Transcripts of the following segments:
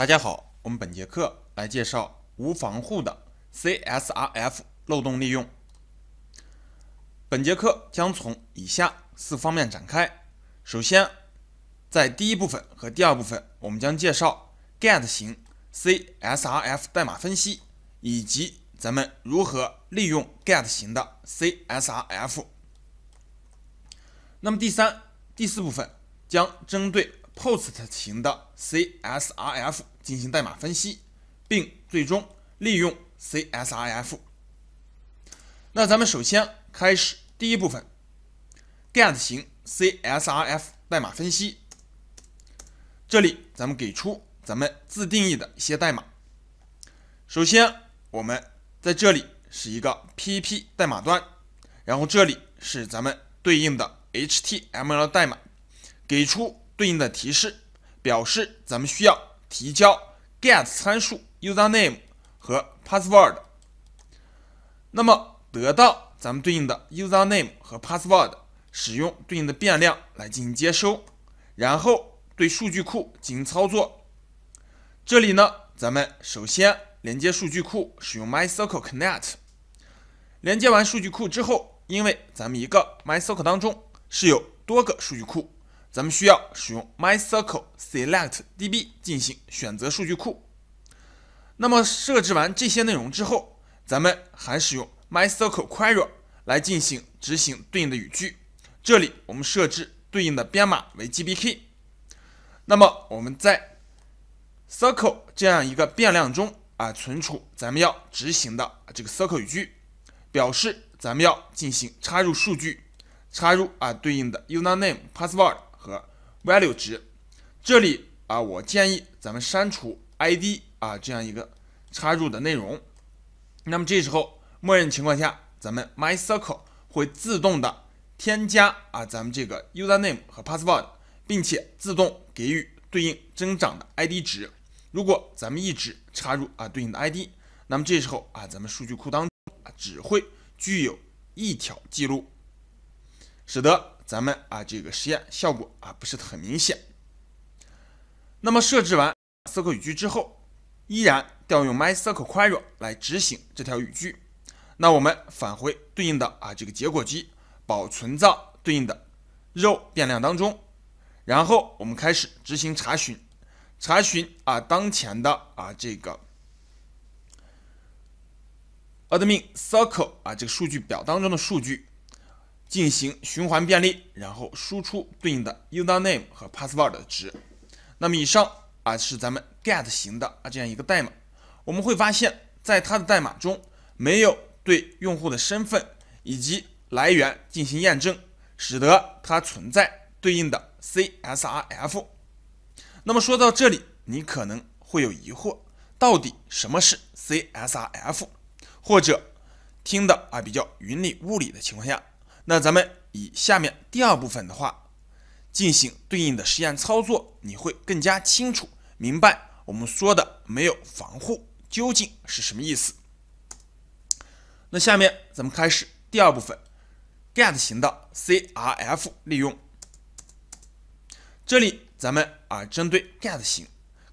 大家好，我们本节课来介绍无防护的 CSRF 漏洞利用。本节课将从以下四方面展开。首先，在第一部分和第二部分，我们将介绍 GET 型 CSRF 代码分析，以及咱们如何利用 GET 型的 CSRF。那么第三、第四部分将针对。POST 型的 CSRF 进行代码分析，并最终利用 CSRF。那咱们首先开始第一部分 GET 型 CSRF 代码分析。这里咱们给出咱们自定义的一些代码。首先，我们在这里是一个 p e p 代码段，然后这里是咱们对应的 HTML 代码，给出。对应的提示表示咱们需要提交 get 参数 username 和 password。那么得到咱们对应的 username 和 password，使用对应的变量来进行接收，然后对数据库进行操作。这里呢，咱们首先连接数据库，使用 mySQL connect。连接完数据库之后，因为咱们一个 mySQL 当中是有多个数据库。咱们需要使用 mycircle select db 进行选择数据库。那么设置完这些内容之后，咱们还使用 mycircle query 来进行执行对应的语句。这里我们设置对应的编码为 GBK。那么我们在 circle 这样一个变量中啊，存储咱们要执行的这个 circle 语句，表示咱们要进行插入数据，插入啊对应的 username password。和 value 值，这里啊，我建议咱们删除 id 啊这样一个插入的内容。那么这时候，默认情况下，咱们 mycircle 会自动的添加啊咱们这个 username 和 password，并且自动给予对应增长的 id 值。如果咱们一直插入啊对应的 id，那么这时候啊，咱们数据库当中啊只会具有一条记录，使得。咱们啊，这个实验效果啊不是很明显。那么设置完 SQL 语句之后，依然调用 mySQL q u r y r 来执行这条语句。那我们返回对应的啊这个结果集，保存到对应的 row 变量当中。然后我们开始执行查询，查询啊当前的啊这个 admin circle 啊这个数据表当中的数据。进行循环便利，然后输出对应的 username 和 password 的值。那么以上啊是咱们 get 型的啊这样一个代码。我们会发现，在它的代码中没有对用户的身份以及来源进行验证，使得它存在对应的 CSRF。那么说到这里，你可能会有疑惑，到底什么是 CSRF，或者听的啊比较云里雾里的情况下。那咱们以下面第二部分的话进行对应的实验操作，你会更加清楚明白我们说的没有防护究竟是什么意思。那下面咱们开始第二部分，GET 型的 CRF 利用。这里咱们啊针对 GET 型，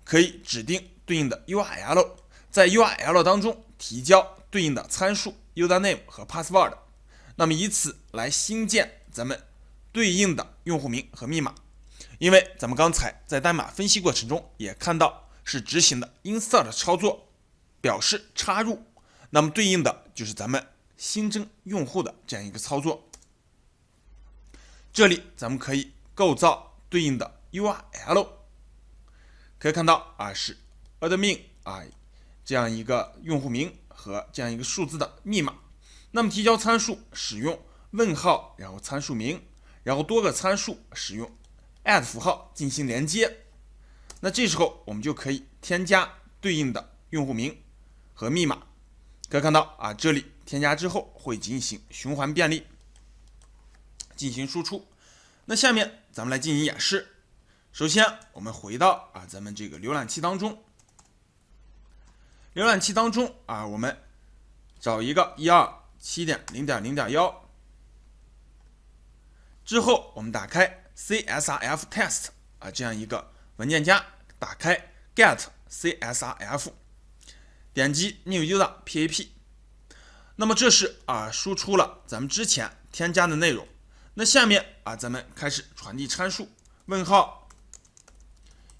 可以指定对应的 URL，在 URL 当中提交对应的参数 username 和 password。那么以此来新建咱们对应的用户名和密码，因为咱们刚才在代码分析过程中也看到是执行的 insert 操作，表示插入，那么对应的就是咱们新增用户的这样一个操作。这里咱们可以构造对应的 URL，可以看到啊是 admin 啊这样一个用户名和这样一个数字的密码。那么提交参数使用问号，然后参数名，然后多个参数使用 add 符号进行连接。那这时候我们就可以添加对应的用户名和密码。可以看到啊，这里添加之后会进行循环便利，进行输出。那下面咱们来进行演示。首先我们回到啊咱们这个浏览器当中，浏览器当中啊我们找一个一二。七点零点零点幺之后，我们打开 CSRF test 啊这样一个文件夹，打开 get CSRF，点击 new user p a p，那么这是啊输出了咱们之前添加的内容。那下面啊咱们开始传递参数，问号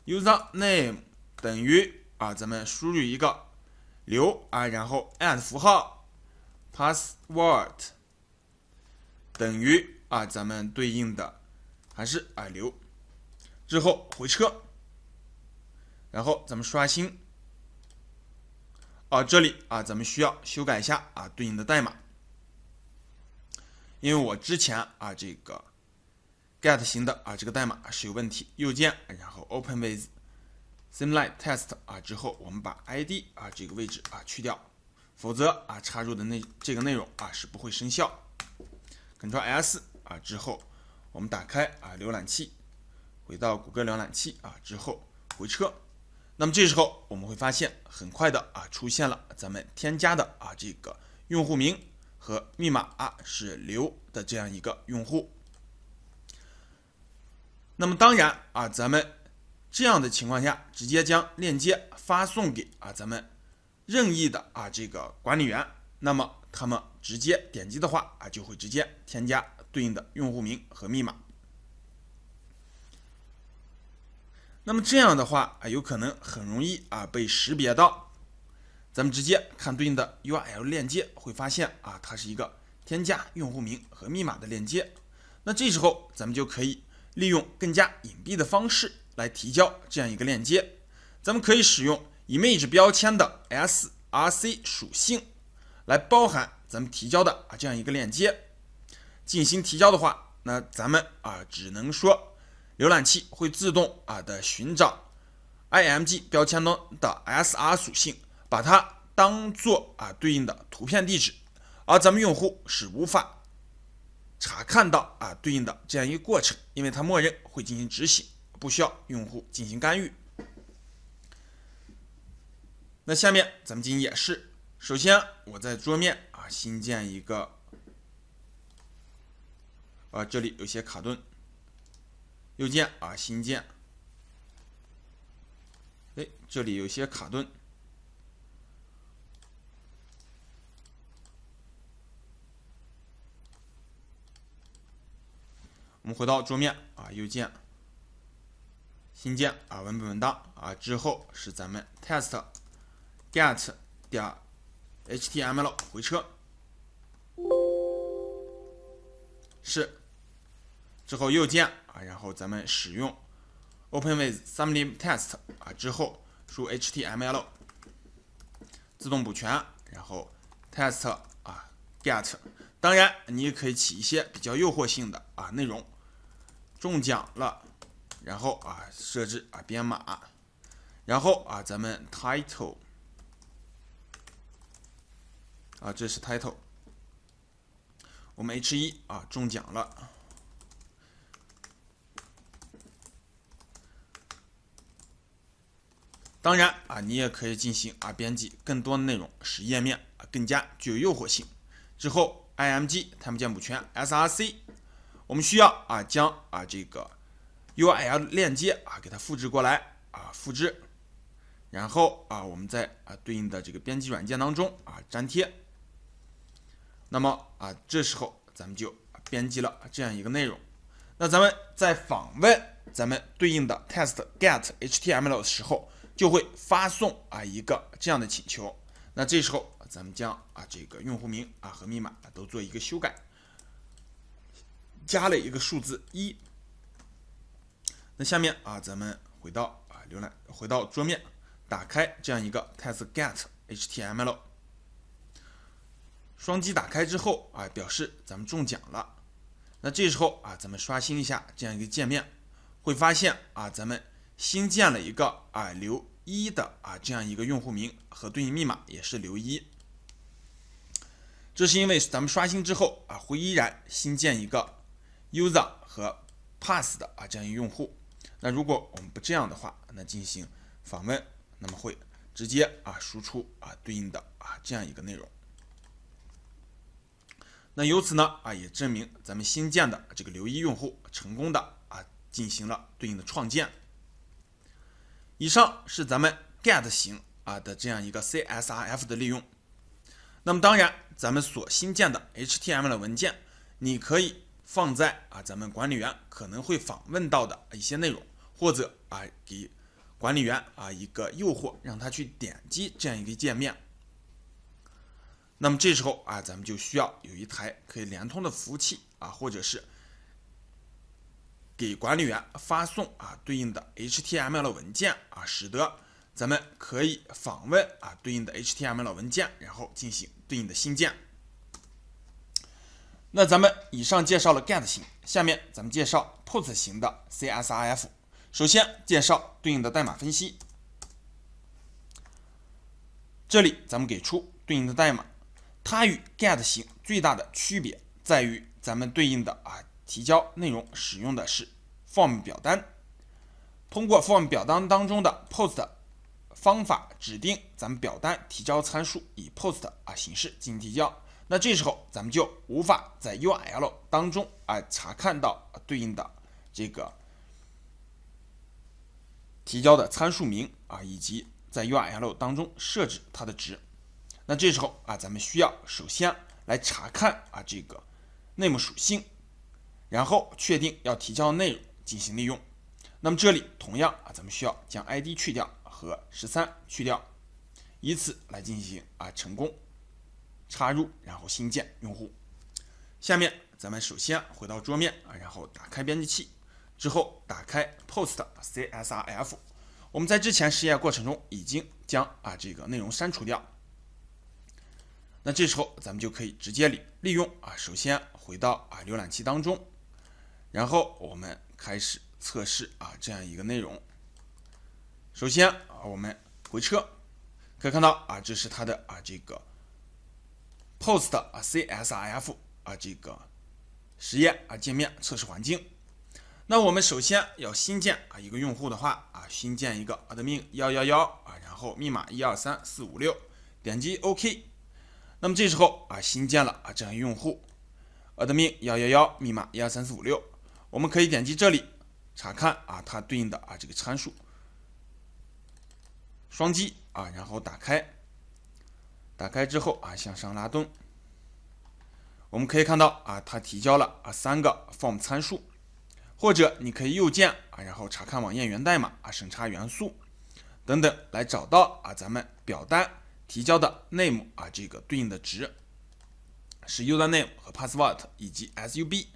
user name 等于啊咱们输入一个留啊，然后 a d 符号。password 等于啊咱们对应的还是啊流，之后回车，然后咱们刷新。啊这里啊咱们需要修改一下啊对应的代码，因为我之前啊这个 get 型的啊这个代码是有问题，右键然后 Open with，Simile Test 啊之后我们把 ID 啊这个位置啊去掉。否则啊，插入的那这个内容啊是不会生效。Ctrl S 啊之后，我们打开啊浏览器，回到谷歌浏览器啊之后回车。那么这时候我们会发现，很快的啊出现了咱们添加的啊这个用户名和密码啊是刘的这样一个用户。那么当然啊，咱们这样的情况下，直接将链接发送给啊咱们。任意的啊，这个管理员，那么他们直接点击的话啊，就会直接添加对应的用户名和密码。那么这样的话啊，有可能很容易啊被识别到。咱们直接看对应的 URL 链接，会发现啊，它是一个添加用户名和密码的链接。那这时候咱们就可以利用更加隐蔽的方式来提交这样一个链接。咱们可以使用。image 标签的 src 属性来包含咱们提交的啊这样一个链接，进行提交的话，那咱们啊只能说浏览器会自动啊的寻找 img 标签中的 s r 属性，把它当做啊对应的图片地址，而咱们用户是无法查看到啊对应的这样一个过程，因为它默认会进行执行，不需要用户进行干预。那下面咱们进行演示。首先，我在桌面啊新建一个，啊这里有些卡顿。右键啊，新建。哎，这里有些卡顿。我们回到桌面啊，右键，新建啊，文本文档啊？之后是咱们 test。get 点儿 html 回车是之后右键啊，然后咱们使用 open with something test 啊，之后输 html 自动补全，然后 test 啊 get，当然你也可以起一些比较诱惑性的啊内容，中奖了，然后啊设置啊编码，然后啊咱们 title。啊，这是 title，我们 h1 啊中奖了。当然啊，你也可以进行啊编辑，更多的内容使页面啊更加具有诱惑性。之后 img 图键补全 src，我们需要啊将啊这个 url 链接啊给它复制过来啊复制，然后啊我们在啊对应的这个编辑软件当中啊粘贴。那么啊，这时候咱们就编辑了这样一个内容。那咱们在访问咱们对应的 test get html 的时候，就会发送啊一个这样的请求。那这时候咱们将啊这个用户名啊和密码啊都做一个修改，加了一个数字一。那下面啊，咱们回到啊浏览，回到桌面，打开这样一个 test get html。双击打开之后啊，表示咱们中奖了。那这时候啊，咱们刷新一下这样一个界面，会发现啊，咱们新建了一个啊刘一的啊这样一个用户名和对应密码也是刘一。这是因为咱们刷新之后啊，会依然新建一个 user 和 pass 的啊这样一个用户。那如果我们不这样的话，那进行访问，那么会直接啊输出啊对应的啊这样一个内容。那由此呢啊，也证明咱们新建的这个留一用户成功的啊，进行了对应的创建。以上是咱们 get 型啊的这样一个 CSRF 的利用。那么当然，咱们所新建的 HTML 文件，你可以放在啊，咱们管理员可能会访问到的一些内容，或者啊，给管理员啊一个诱惑，让他去点击这样一个界面。那么这时候啊，咱们就需要有一台可以连通的服务器啊，或者是给管理员发送啊对应的 HTML 文件啊，使得咱们可以访问啊对应的 HTML 文件，然后进行对应的新建。那咱们以上介绍了 GET 型，下面咱们介绍 POST 型的 CSRF。首先介绍对应的代码分析，这里咱们给出对应的代码。它与 get 型最大的区别在于，咱们对应的啊提交内容使用的是 form 表单，通过 form 表单当中的 post 方法指定咱们表单提交参数以 post 啊形式进行提交。那这时候咱们就无法在 U r L 当中啊查看到对应的这个提交的参数名啊，以及在 U r L 当中设置它的值。那这时候啊，咱们需要首先来查看啊这个内幕属性，然后确定要提交的内容进行利用。那么这里同样啊，咱们需要将 ID 去掉和十三去掉，以此来进行啊成功插入，然后新建用户。下面咱们首先回到桌面啊，然后打开编辑器，之后打开 Post CSRF。我们在之前实验过程中已经将啊这个内容删除掉。那这时候，咱们就可以直接利利用啊。首先回到啊浏览器当中，然后我们开始测试啊这样一个内容。首先啊，我们回车，可以看到啊，这是它的啊这个 post 啊 CSRF 啊这个实验啊界面测试环境。那我们首先要新建啊一个用户的话啊，新建一个 admin 幺幺幺啊，然后密码一二三四五六，点击 OK。那么这时候啊，新建了啊，这样用户 admin 幺幺幺，密码一二三四五六，我们可以点击这里查看啊，它对应的啊这个参数，双击啊，然后打开，打开之后啊，向上拉动，我们可以看到啊，它提交了啊三个 form 参数，或者你可以右键啊，然后查看网页源代码啊，审查元素等等来找到啊咱们表单。提交的 name 啊，这个对应的值是 username 和 password 以及 SUB，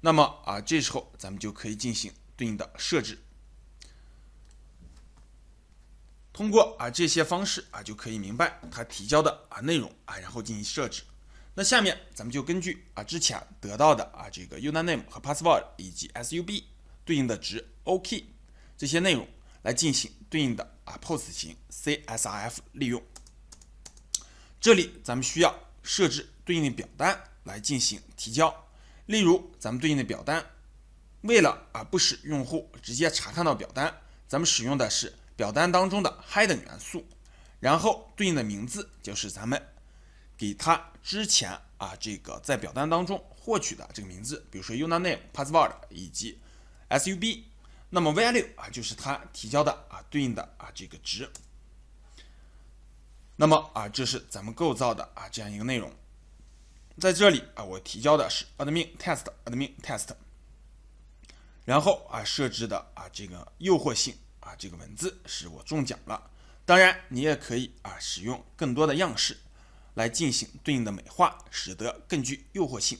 那么啊，这时候咱们就可以进行对应的设置。通过啊这些方式啊，就可以明白它提交的啊内容啊，然后进行设置。那下面咱们就根据啊之前得到的啊这个 username 和 password 以及 SUB 对应的值 OK 这些内容来进行对应的。啊 p o s 型 CSRF 利用。这里咱们需要设置对应的表单来进行提交。例如，咱们对应的表单，为了啊不使用户直接查看到表单，咱们使用的是表单当中的 Hi 等元素，然后对应的名字就是咱们给他之前啊这个在表单当中获取的这个名字，比如说 username、password 以及 SUB。那么 value 啊，就是它提交的啊对应的啊这个值。那么啊，这是咱们构造的啊这样一个内容。在这里啊，我提交的是 admin test admin test。然后啊，设置的啊这个诱惑性啊这个文字是我中奖了。当然，你也可以啊使用更多的样式来进行对应的美化，使得更具诱惑性。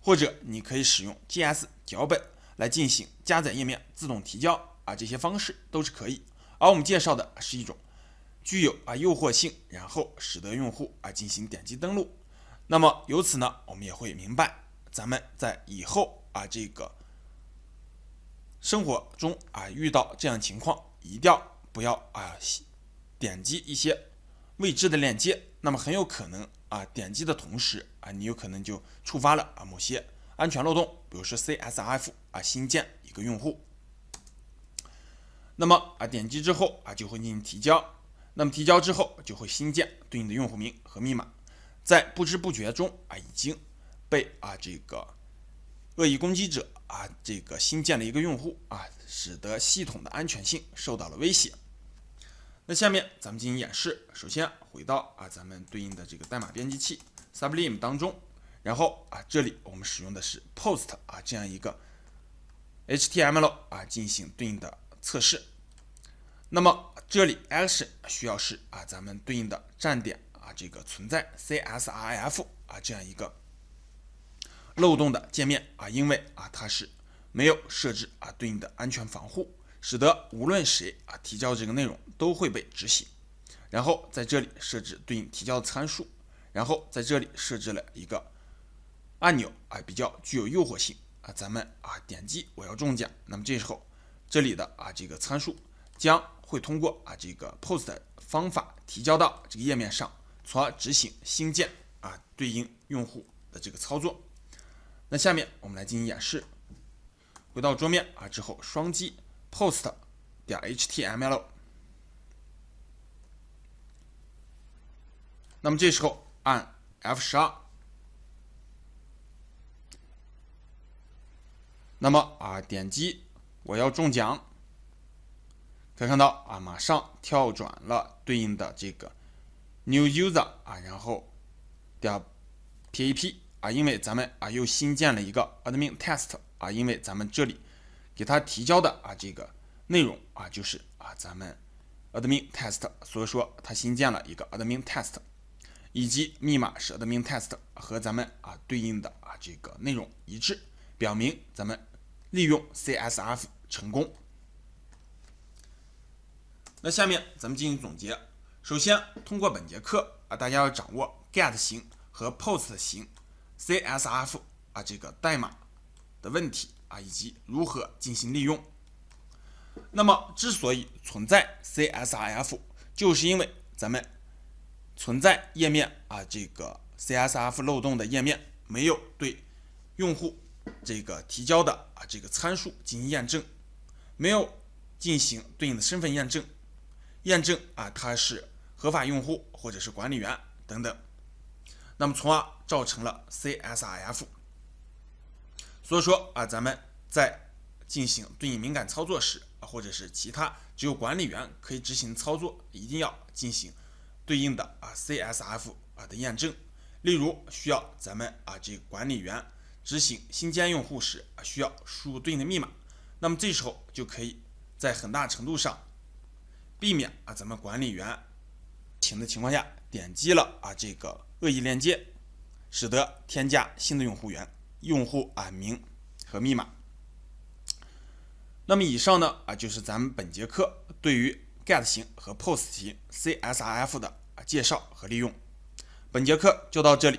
或者你可以使用 g s 脚本。来进行加载页面、自动提交啊，这些方式都是可以。而我们介绍的是一种具有啊诱惑性，然后使得用户啊进行点击登录。那么由此呢，我们也会明白，咱们在以后啊这个生活中啊遇到这样情况，一定要不要啊点击一些未知的链接。那么很有可能啊点击的同时啊，你有可能就触发了啊某些安全漏洞，比如说 CSRF。啊，新建一个用户，那么啊，点击之后啊，就会进行提交，那么提交之后就会新建对应的用户名和密码，在不知不觉中啊，已经被啊这个恶意攻击者啊这个新建了一个用户啊，使得系统的安全性受到了威胁。那下面咱们进行演示，首先回到啊咱们对应的这个代码编辑器 Sublime 当中，然后啊这里我们使用的是 Post 啊这样一个。HTML 啊，进行对应的测试。那么这里 action 需要是啊，咱们对应的站点啊，这个存在 CSRF 啊这样一个漏洞的界面啊，因为啊它是没有设置啊对应的安全防护，使得无论谁啊提交这个内容都会被执行。然后在这里设置对应提交的参数，然后在这里设置了一个按钮啊，比较具有诱惑性。啊，咱们啊点击我要中奖，那么这时候这里的啊这个参数将会通过啊这个 POST 方法提交到这个页面上，从而执行新建啊对应用户的这个操作。那下面我们来进行演示，回到桌面啊之后双击 post 点 html，那么这时候按 F 十二。那么啊，点击我要中奖，可以看到啊，马上跳转了对应的这个 new user 啊，然后点二 p a p 啊，因为咱们啊又新建了一个 admin test 啊，因为咱们这里给他提交的啊这个内容啊就是啊咱们 admin test，所以说他新建了一个 admin test，以及密码是 admin test 和咱们啊对应的啊这个内容一致，表明咱们。利用 c s f 成功。那下面咱们进行总结。首先，通过本节课啊，大家要掌握 GET 型和 POST 型 c s f 啊这个代码的问题啊，以及如何进行利用。那么，之所以存在 CSRF，就是因为咱们存在页面啊这个 CSRF 漏洞的页面没有对用户。这个提交的啊，这个参数进行验证，没有进行对应的身份验证，验证啊，他是合法用户或者是管理员等等，那么从而造成了 CSRF。所以说啊，咱们在进行对应敏感操作时啊，或者是其他只有管理员可以执行操作，一定要进行对应的啊 CSF 啊的验证。例如需要咱们啊这管理员。执行新建用户时，需要输入对应的密码。那么这时候就可以在很大程度上避免啊，咱们管理员停的情况下点击了啊这个恶意链接，使得添加新的用户源用户啊名和密码。那么以上呢啊就是咱们本节课对于 GET 型和 POST 型 CSRF 的啊介绍和利用。本节课就到这里。